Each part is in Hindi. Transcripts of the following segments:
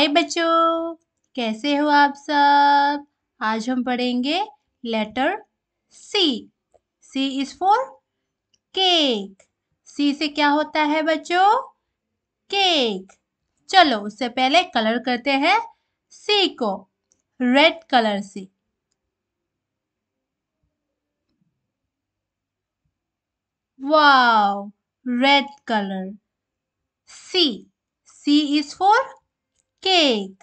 हाय बच्चों कैसे हो आप सब आज हम पढ़ेंगे letter C C is for cake C से क्या होता है बच्चों केक चलो उससे पहले कलर करते हैं सी को रेड कलर से wow red colour C C is for cake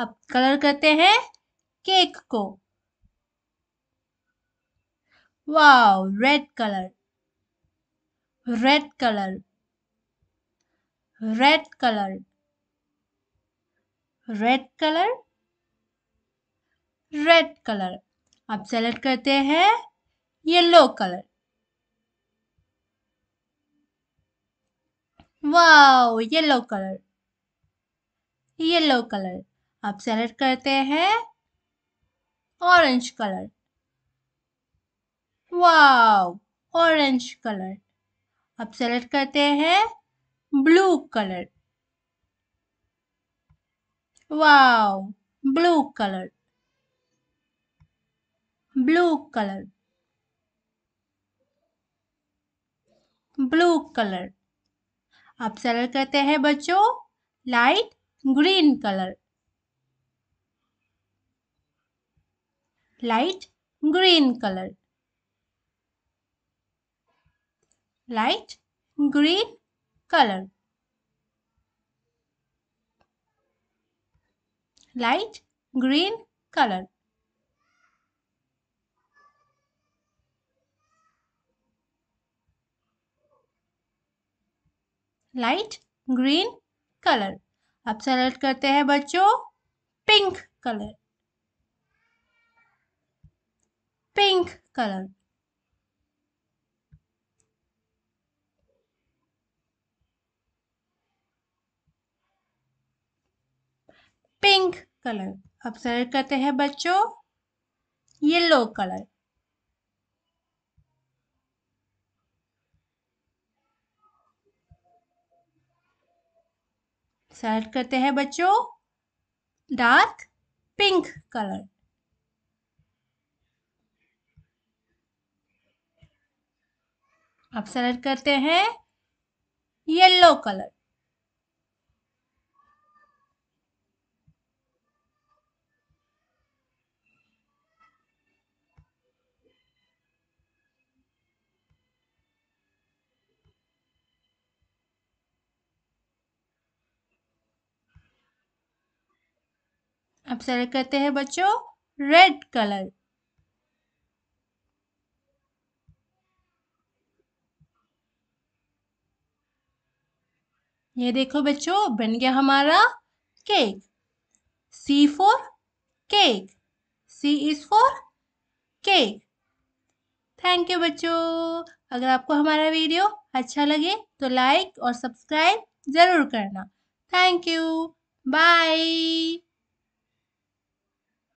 अब कलर करते हैं केक को wow red colour red colour red colour red colour red colour अब सेलेक्ट करते हैं yellow colour wow yellow colour yellow colour अब सेलेक्ट करते हैं orange colour wow orange colour अब सेलेक्ट करते हैं blue colour wow blue colour blue colour blue colour अब सेलेक्ट करते हैं बच्चों light green color light green color light green color light green color light green color अब सेलेक्ट करते हैं बच्चों pink colour pink colour pink colour अब सेलेक्ट करते हैं बच्चों येलो कलर सेलेक्ट करते हैं बच्चों डार्क पिंक कलर अब सेलेक्ट करते हैं येलो कलर अब सेलेक्ट करते हैं बच्चों रेड कलर ये देखो बच्चों बन गया हमारा cake C for cake C is for cake thank you बच्चों अगर आपको हमारा वीडियो अच्छा लगे तो लाइक और सब्सक्राइब ज़रूर करना थैंक यू बाय